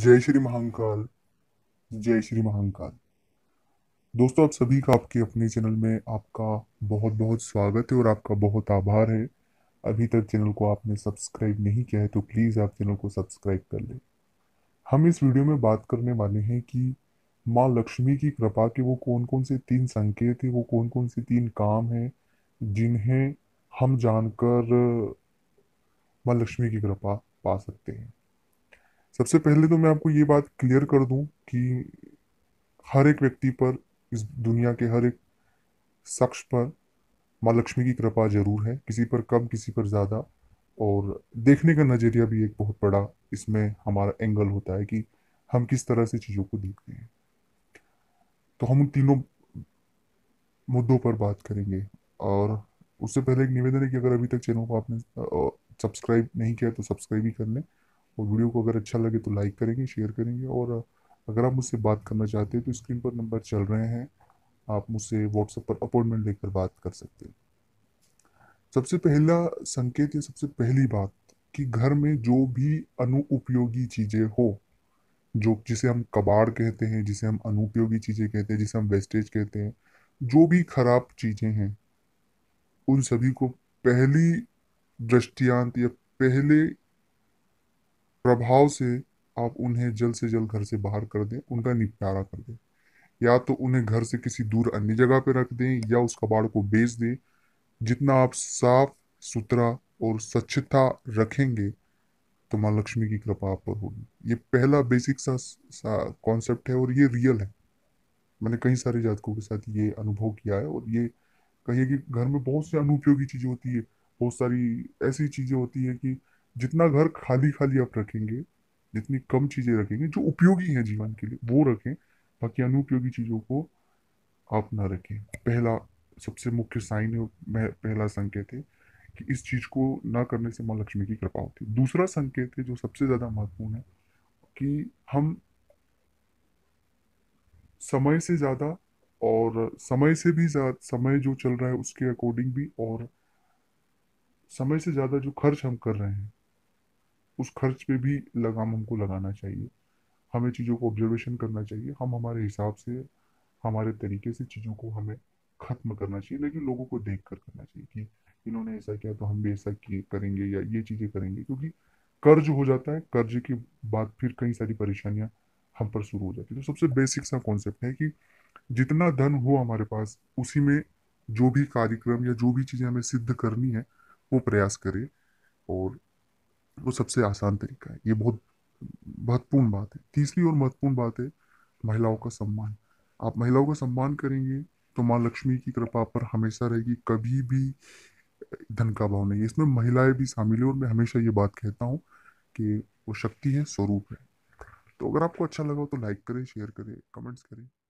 जय श्री महाकाल जय श्री महाकाल दोस्तों आप सभी का आपके अपने चैनल में आपका बहुत बहुत स्वागत है और आपका बहुत आभार है अभी तक चैनल को आपने सब्सक्राइब नहीं किया है तो प्लीज़ आप चैनल को सब्सक्राइब कर लें हम इस वीडियो में बात करने वाले हैं कि माँ लक्ष्मी की कृपा के वो कौन कौन से तीन संकेत हैं वो कौन कौन से तीन काम हैं जिन्हें हम जानकर माँ लक्ष्मी की कृपा पा सकते हैं सबसे पहले तो मैं आपको ये बात क्लियर कर दूं कि हर एक व्यक्ति पर इस दुनिया के हर एक शख्स पर माँ लक्ष्मी की कृपा जरूर है किसी पर कम किसी पर ज़्यादा और देखने का नज़रिया भी एक बहुत बड़ा इसमें हमारा एंगल होता है कि हम किस तरह से चीज़ों को देखते हैं तो हम उन तीनों मुद्दों पर बात करेंगे और उससे पहले एक निवेदन है कि अगर अभी तक चैनल को आपने सब्सक्राइब नहीं किया तो सब्सक्राइब ही कर लें और वीडियो को अगर अच्छा लगे तो लाइक करेंगे शेयर करेंगे और अगर आप मुझसे बात करना चाहते हैं तो स्क्रीन पर नंबर चल रहे हैं आप मुझसे व्हाट्सएप पर अपॉइंटमेंट लेकर बात कर सकते हैं सबसे पहला संकेत या सबसे पहली बात कि घर में जो भी अनुपयोगी चीज़ें हो जो जिसे हम कबाड़ कहते हैं जिसे हम अनुपयोगी चीज़ें कहते हैं जिसे हम वेस्टेज कहते हैं जो भी खराब चीज़ें हैं उन सभी को पहली दृष्टियांत या पहले प्रभाव से आप उन्हें जल्द से जल्द घर से बाहर कर दें उनका निपटारा कर दें या तो उन्हें घर से किसी दूर अन्य जगह पर रख दें या उस कबाड़ को बेच दें जितना आप साफ सुथरा और स्वच्छता रखेंगे तो माँ लक्ष्मी की कृपा आप पर होगी ये पहला बेसिक सा, सा कॉन्सेप्ट है और ये रियल है मैंने कई सारे जातकों के साथ ये अनुभव किया है और ये कहिए कि घर में बहुत सी अनुपयोगी चीज़ें होती है बहुत सारी ऐसी चीज़ें होती है कि जितना घर खाली खाली आप रखेंगे जितनी कम चीज़ें रखेंगे जो उपयोगी हैं जीवन के लिए वो रखें बाकी अनुपयोगी चीज़ों को आप ना रखें पहला सबसे मुख्य साइन है पहला संकेत है कि इस चीज़ को ना करने से माँ लक्ष्मी की कृपा होती है दूसरा संकेत है जो सबसे ज़्यादा महत्वपूर्ण है कि हम समय से ज़्यादा और समय से भी ज़्यादा समय जो चल रहा है उसके अकॉर्डिंग भी और समय से ज़्यादा जो खर्च हम कर रहे हैं उस खर्च पे भी लगाम हमको लगाना चाहिए हमें चीज़ों को ऑब्जर्वेशन करना चाहिए हम हमारे हिसाब से हमारे तरीके से चीज़ों को हमें ख़त्म करना चाहिए लेकिन लोगों को देख कर करना चाहिए कि इन्होंने ऐसा किया तो हम भी ऐसा किए करेंगे या ये चीज़ें करेंगे क्योंकि कर्ज हो जाता है कर्ज के बाद फिर कई सारी परेशानियाँ हम पर शुरू हो जाती है तो सबसे बेसिक सा कॉन्सेप्ट है कि जितना धन हो हमारे पास उसी में जो भी कार्यक्रम या जो भी चीज़ें हमें सिद्ध करनी है वो प्रयास करें और वो सबसे आसान तरीका है ये बहुत महत्वपूर्ण बात है तीसरी और महत्वपूर्ण बात है महिलाओं का सम्मान आप महिलाओं का सम्मान करेंगे तो माँ लक्ष्मी की कृपा पर हमेशा रहेगी कभी भी धन का भाव नहीं है इसमें महिलाएं भी शामिल है और मैं हमेशा ये बात कहता हूँ कि वो शक्ति है स्वरूप है तो अगर आपको अच्छा लगा तो लाइक करें शेयर करें कमेंट्स करें